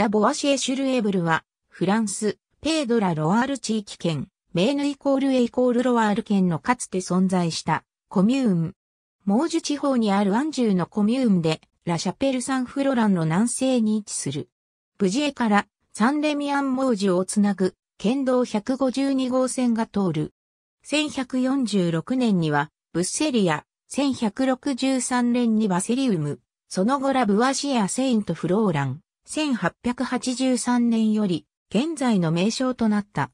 ラ・ボワシエ・シュルエブルは、フランス、ペードラ・ロワール地域圏、メーヌイコールエイコールロワール圏のかつて存在したコミューン。モージュ地方にあるアンジューのコミューンで、ラ・シャペル・サン・フロランの南西に位置する。ブジエからサンレミアン・モージュをつなぐ、県道152号線が通る。1146年には、ブッセリア、1163年にバセリウム、その後ラ・ブワシア・セイント・フローラン。1883年より現在の名称となった。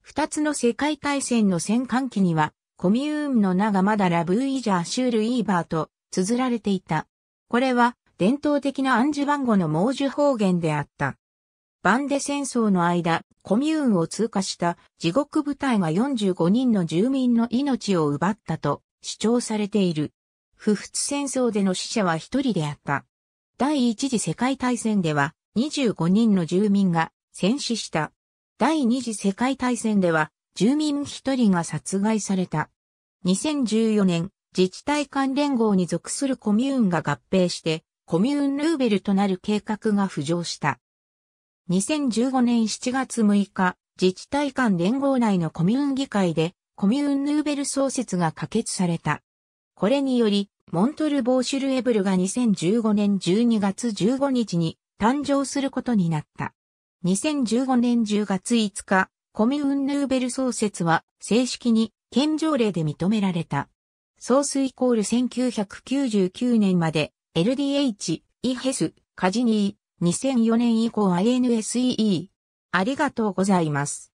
二つの世界大戦の戦艦機には、コミューンの名がまだラブイージャーシュールイーバーと綴られていた。これは伝統的な暗示番号の猛獣方言であった。バンデ戦争の間、コミューンを通過した地獄部隊が45人の住民の命を奪ったと主張されている。不仏戦争での死者は一人であった。第一次世界大戦では25人の住民が戦死した。第二次世界大戦では住民1人が殺害された。2014年、自治体間連合に属するコミューンが合併して、コミューンルーベルとなる計画が浮上した。2015年7月6日、自治体間連合内のコミューン議会で、コミューンルーベル創設が可決された。これにより、モントルボーシュルエブルが2015年12月15日に誕生することになった。2015年10月5日、コミューンヌーベル創設は正式に県条例で認められた。ソースイコール1999年まで LDH、イヘス、カジニー、2004年以降 INSEE。ありがとうございます。